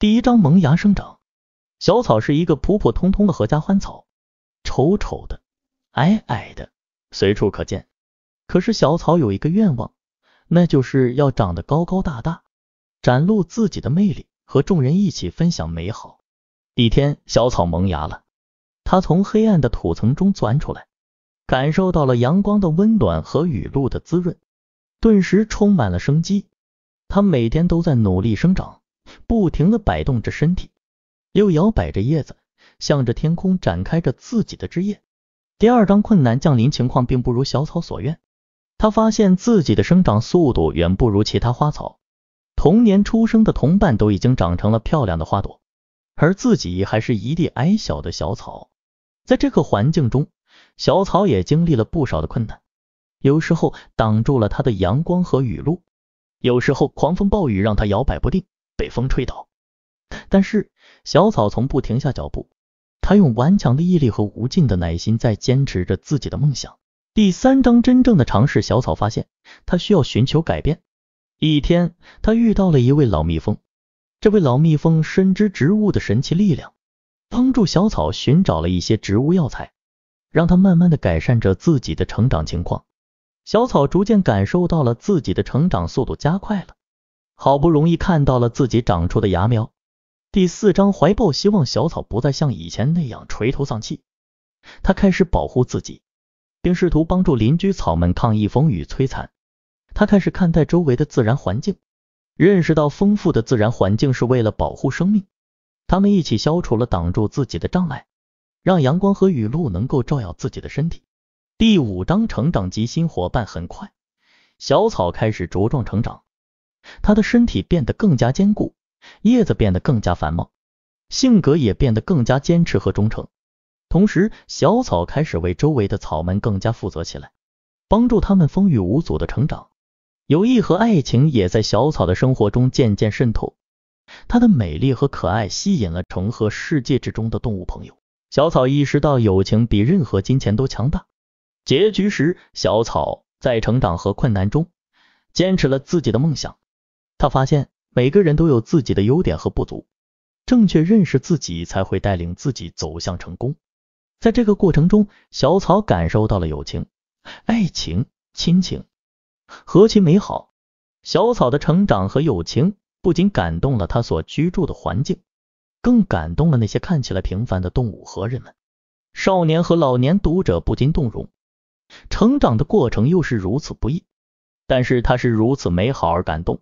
第一章萌芽生长，小草是一个普普通通的合家欢草，丑丑的，矮矮的，随处可见。可是小草有一个愿望，那就是要长得高高大大，展露自己的魅力，和众人一起分享美好。一天，小草萌芽了，它从黑暗的土层中钻出来，感受到了阳光的温暖和雨露的滋润，顿时充满了生机。它每天都在努力生长。不停地摆动着身体，又摇摆着叶子，向着天空展开着自己的枝叶。第二章困难降临，情况并不如小草所愿。他发现自己的生长速度远不如其他花草，同年出生的同伴都已经长成了漂亮的花朵，而自己还是一地矮小的小草。在这个环境中，小草也经历了不少的困难。有时候挡住了它的阳光和雨露，有时候狂风暴雨让它摇摆不定。被风吹倒，但是小草从不停下脚步，他用顽强的毅力和无尽的耐心在坚持着自己的梦想。第三章真正的尝试，小草发现他需要寻求改变。一天，他遇到了一位老蜜蜂，这位老蜜蜂深知植物的神奇力量，帮助小草寻找了一些植物药材，让他慢慢的改善着自己的成长情况。小草逐渐感受到了自己的成长速度加快了。好不容易看到了自己长出的芽苗。第四章，怀抱希望，小草不再像以前那样垂头丧气，他开始保护自己，并试图帮助邻居草们抗议风雨摧残。他开始看待周围的自然环境，认识到丰富的自然环境是为了保护生命。他们一起消除了挡住自己的障碍，让阳光和雨露能够照耀自己的身体。第五章，成长及新伙伴。很快，小草开始茁壮成长。他的身体变得更加坚固，叶子变得更加繁茂，性格也变得更加坚持和忠诚。同时，小草开始为周围的草们更加负责起来，帮助他们风雨无阻的成长。友谊和爱情也在小草的生活中渐渐渗透。他的美丽和可爱吸引了成河世界之中的动物朋友。小草意识到友情比任何金钱都强大。结局时，小草在成长和困难中坚持了自己的梦想。他发现每个人都有自己的优点和不足，正确认识自己才会带领自己走向成功。在这个过程中，小草感受到了友情、爱情、亲情，何其美好！小草的成长和友情不仅感动了他所居住的环境，更感动了那些看起来平凡的动物和人们。少年和老年读者不禁动容，成长的过程又是如此不易，但是它是如此美好而感动。